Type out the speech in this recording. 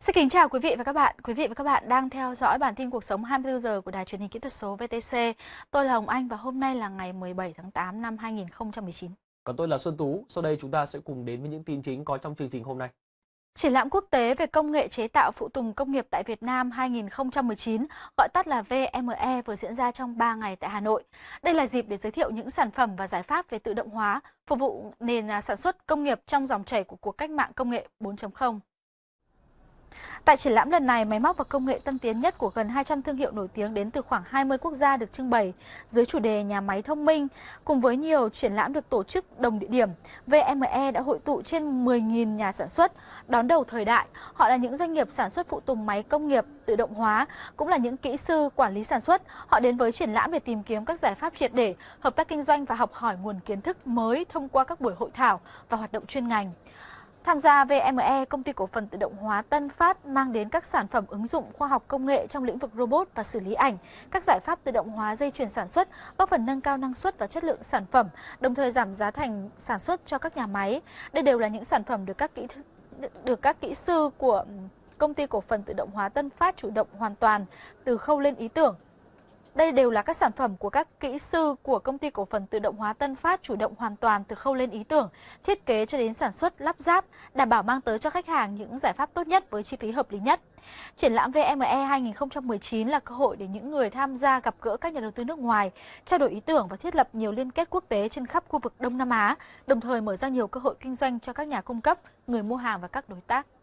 Xin kính chào quý vị và các bạn. Quý vị và các bạn đang theo dõi bản tin cuộc sống 24 giờ của Đài truyền hình kỹ thuật số VTC. Tôi là Hồng Anh và hôm nay là ngày 17 tháng 8 năm 2019. Còn tôi là Xuân Tú. Sau đây chúng ta sẽ cùng đến với những tin chính có trong chương trình hôm nay. Triển lãm quốc tế về công nghệ chế tạo phụ tùng công nghiệp tại Việt Nam 2019, gọi tắt là VME, vừa diễn ra trong 3 ngày tại Hà Nội. Đây là dịp để giới thiệu những sản phẩm và giải pháp về tự động hóa, phục vụ nền à, sản xuất công nghiệp trong dòng chảy của cuộc cách mạng công nghệ 4.0. Tại triển lãm lần này, máy móc và công nghệ tân tiến nhất của gần 200 thương hiệu nổi tiếng đến từ khoảng 20 quốc gia được trưng bày dưới chủ đề Nhà máy thông minh. Cùng với nhiều triển lãm được tổ chức đồng địa điểm, VME đã hội tụ trên 10.000 nhà sản xuất, đón đầu thời đại. Họ là những doanh nghiệp sản xuất phụ tùng máy công nghiệp, tự động hóa, cũng là những kỹ sư, quản lý sản xuất. Họ đến với triển lãm để tìm kiếm các giải pháp triệt để, hợp tác kinh doanh và học hỏi nguồn kiến thức mới thông qua các buổi hội thảo và hoạt động chuyên ngành. Tham gia VME, công ty cổ phần tự động hóa Tân Phát mang đến các sản phẩm ứng dụng khoa học công nghệ trong lĩnh vực robot và xử lý ảnh, các giải pháp tự động hóa dây chuyền sản xuất, góp phần nâng cao năng suất và chất lượng sản phẩm, đồng thời giảm giá thành sản xuất cho các nhà máy. Đây đều là những sản phẩm được các kỹ được các kỹ sư của công ty cổ phần tự động hóa Tân Phát chủ động hoàn toàn từ khâu lên ý tưởng đây đều là các sản phẩm của các kỹ sư của công ty cổ phần tự động hóa Tân Phát chủ động hoàn toàn từ khâu lên ý tưởng, thiết kế cho đến sản xuất, lắp ráp, đảm bảo mang tới cho khách hàng những giải pháp tốt nhất với chi phí hợp lý nhất. Triển lãm VME 2019 là cơ hội để những người tham gia gặp gỡ các nhà đầu tư nước ngoài, trao đổi ý tưởng và thiết lập nhiều liên kết quốc tế trên khắp khu vực Đông Nam Á, đồng thời mở ra nhiều cơ hội kinh doanh cho các nhà cung cấp, người mua hàng và các đối tác.